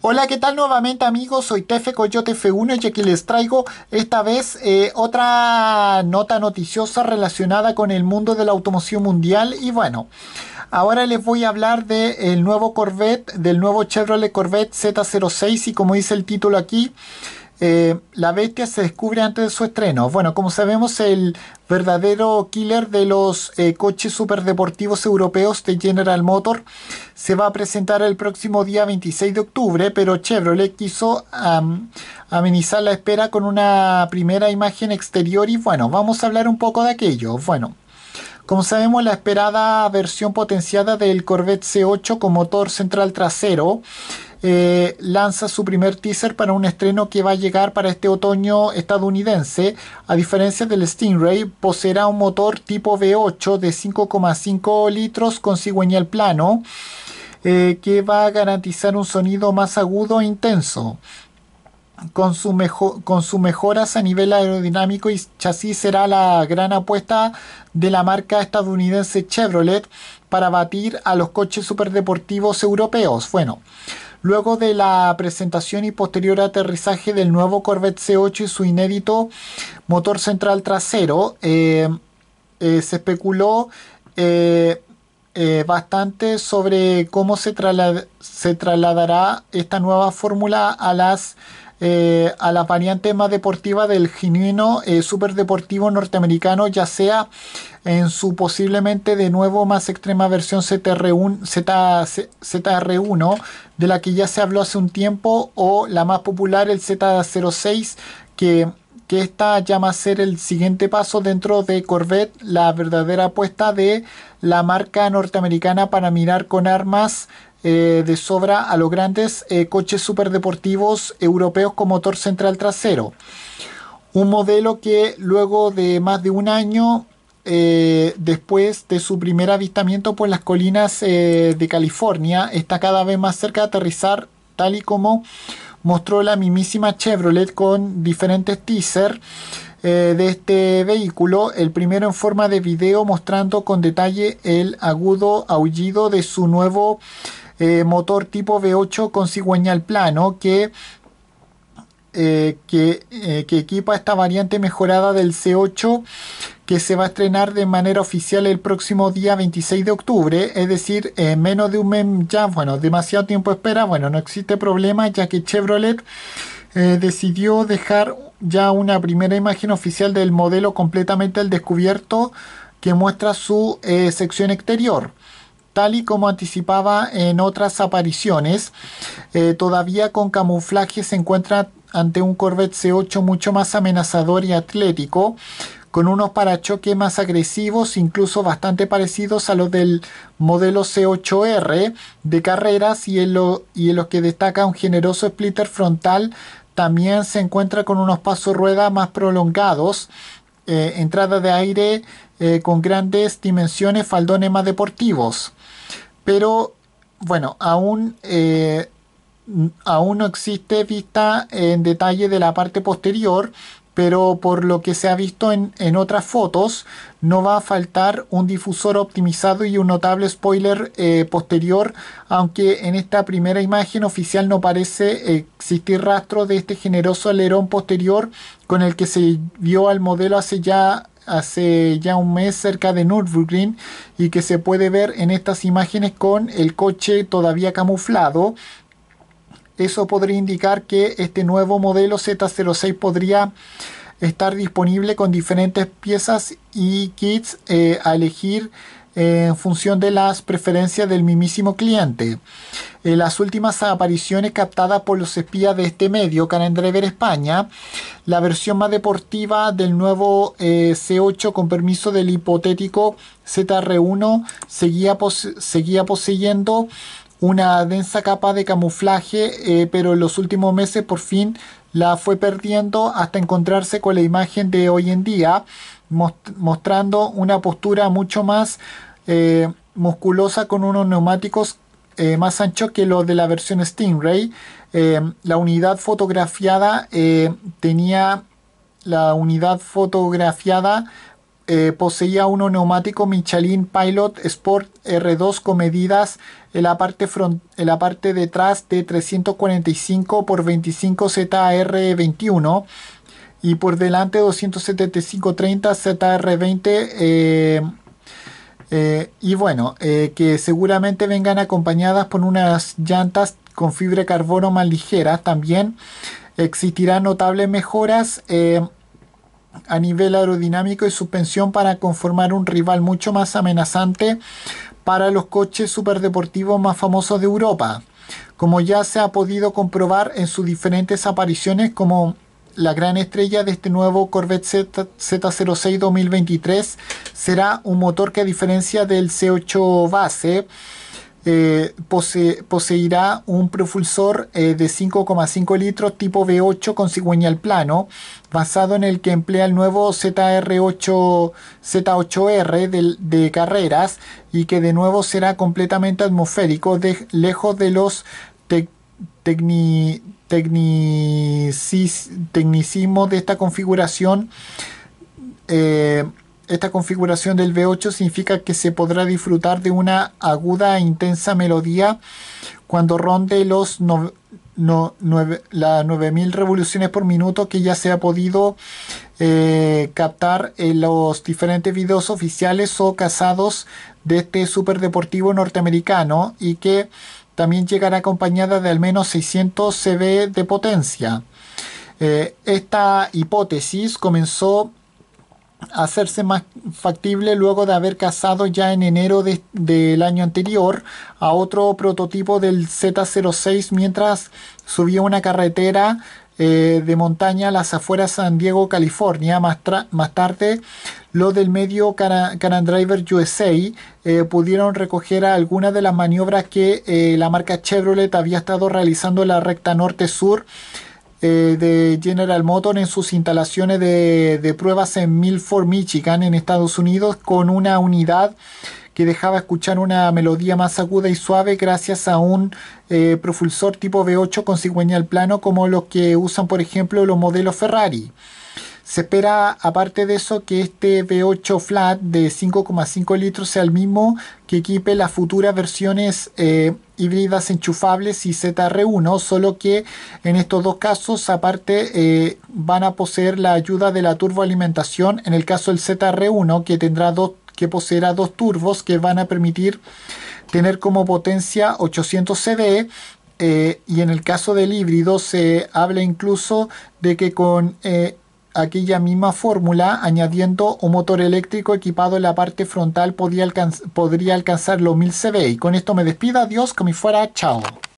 Hola, ¿qué tal nuevamente amigos? Soy Tefe Coyote F1 y aquí les traigo esta vez eh, otra nota noticiosa relacionada con el mundo de la automoción mundial y bueno, ahora les voy a hablar del nuevo Corvette, del nuevo Chevrolet Corvette Z06 y como dice el título aquí, eh, la bestia se descubre antes de su estreno. Bueno, como sabemos, el verdadero killer de los eh, coches superdeportivos europeos de General Motor se va a presentar el próximo día 26 de octubre, pero Chevrolet quiso amenizar la espera con una primera imagen exterior y bueno, vamos a hablar un poco de aquello. Bueno. Como sabemos, la esperada versión potenciada del Corvette C8 con motor central trasero eh, lanza su primer teaser para un estreno que va a llegar para este otoño estadounidense. A diferencia del Stingray, poseerá un motor tipo V8 de 5,5 litros con cigüeñal plano. Eh, que va a garantizar un sonido más agudo e intenso. Con, con sus mejoras a nivel aerodinámico y chasis será la gran apuesta de la marca estadounidense Chevrolet para batir a los coches superdeportivos europeos. Bueno, Luego de la presentación y posterior aterrizaje del nuevo Corvette C8 y su inédito motor central trasero, eh, eh, se especuló eh, bastante sobre cómo se trasladará esta nueva fórmula a las eh, a la variante más deportiva del genuino eh, super deportivo norteamericano, ya sea en su posiblemente de nuevo más extrema versión ZR1, Z, 1 de la que ya se habló hace un tiempo, o la más popular, el Z06, que que esta llama a ser el siguiente paso dentro de Corvette, la verdadera apuesta de la marca norteamericana para mirar con armas eh, de sobra a los grandes eh, coches superdeportivos europeos con motor central trasero. Un modelo que luego de más de un año eh, después de su primer avistamiento por las colinas de California está cada vez más cerca de aterrizar tal y como mostró la mismísima Chevrolet con diferentes teasers de este vehículo, el primero en forma de video mostrando con detalle el agudo aullido de su nuevo eh, motor tipo V8 con cigüeñal plano que, eh, eh, que, equipa esta variante mejorada del C8 que se va a estrenar de manera oficial el próximo día 26 de octubre, es decir, en menos de un mes ya, bueno, demasiado tiempo espera, bueno, no existe problema ya que Chevrolet decidió dejar ya una primera imagen oficial del modelo completamente al descubierto que muestra su sección exterior tal y como anticipaba en otras apariciones, eh, todavía con camuflaje se encuentra ante un Corvette C8 mucho más amenazador y atlético, con unos parachoques más agresivos, incluso bastante parecidos a los del modelo C8R de carreras y en, los que destaca un generoso splitter frontal, también se encuentra con unos pasos rueda más prolongados, eh, entrada de aire eh, con grandes dimensiones, faldones más deportivos pero bueno, aún, eh, aún no existe vista en detalle de la parte posterior, pero por lo que se ha visto en, otras fotos, no va a faltar un difusor optimizado y un notable spoiler eh, posterior, aunque en esta primera imagen oficial no parece existir rastro de este generoso alerón posterior con el que se vio al modelo hace ya hace ya un mes cerca de Nürburgring y que se puede ver en estas imágenes con el coche todavía camuflado. Eso podría indicar que este nuevo modelo Z06 podría estar disponible con diferentes piezas y kits eh, a elegir en función de las preferencias del mismísimo cliente. En las últimas apariciones captadas por los espías de este medio, Canendrever España, la versión más deportiva del nuevo eh, C8 con permiso del hipotético ZR1 seguía, seguía poseyendo una densa capa de camuflaje, eh, pero en los últimos meses por fin la fue perdiendo hasta encontrarse con la imagen de hoy en día mostrando una postura mucho más eh, musculosa con unos neumáticos eh, más anchos que los de la versión Stingray. Eh, la unidad fotografiada tenía la unidad fotografiada poseía uno neumático Michelin Pilot Sport R2 con medidas en la parte, en la parte detrás de 345 x 25 ZR21 y por delante 275-30 ZR20 eh, eh, y bueno eh, que seguramente vengan acompañadas por unas llantas con fibra de carbono más ligeras también existirán notables mejoras a nivel aerodinámico y suspensión para conformar un rival mucho más amenazante para los coches superdeportivos más famosos de Europa, como ya se ha podido comprobar en sus diferentes apariciones como la gran estrella de este nuevo Corvette Z, 06 2023 será un motor que a diferencia del C8 base eh, poseerá un propulsor eh, de 5,5 litros tipo V8 con cigüeñal plano, basado en el que emplea el nuevo ZR8, Z8R de, carreras y que de nuevo será completamente atmosférico, lejos de los tecnicos tecnicismo de esta configuración, eh, esta configuración del V8 significa que se podrá disfrutar de una aguda e intensa melodía cuando ronde los no, las 9000 revoluciones por minuto que ya se ha podido eh, captar en los diferentes videos oficiales o casados de este superdeportivo norteamericano y que también llegará acompañada de al menos 600 CV de potencia. Eh, esta hipótesis comenzó a hacerse más factible luego de haber cazado ya en enero del año anterior a otro prototipo del Z06 mientras subía una carretera eh, de montaña las afueras de San Diego, California. Más, más tarde, los del medio Canan Driver USA eh, pudieron recoger algunas de las maniobras que eh, la marca Chevrolet había estado realizando en la recta norte-sur de General Motors en sus instalaciones de, de pruebas en Milford, Michigan, en Estados Unidos, con una unidad que dejaba escuchar una melodía más aguda y suave gracias a un eh, propulsor tipo V8 con cigüeñal plano como los que usan por ejemplo los modelos Ferrari. Se espera, aparte de eso, que este V8 flat de 5,5 litros sea el mismo que equipe las futuras versiones eh, híbridas enchufables y ZR1, solo que en estos dos casos, aparte, eh, van a poseer la ayuda de la turboalimentación en el caso del ZR1, que tendrá dos que poseerá dos turbos que van a permitir tener como potencia 800 cv. Eh, y en el caso del híbrido se habla incluso de que con eh, aquella misma fórmula, añadiendo un motor eléctrico equipado en la parte frontal, podría, alcanzar los 1000 cv. Y con esto me despido, adiós, como fuera, chao.